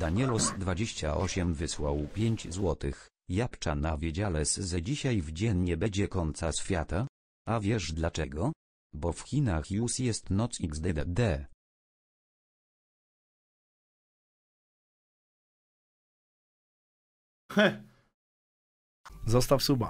Danielos28 wysłał 5 złotych. Japcza na wiedziales ze dzisiaj w dzień nie będzie końca świata? A wiesz dlaczego? Bo w Chinach już jest noc XDDD. Heh. Zostaw suba.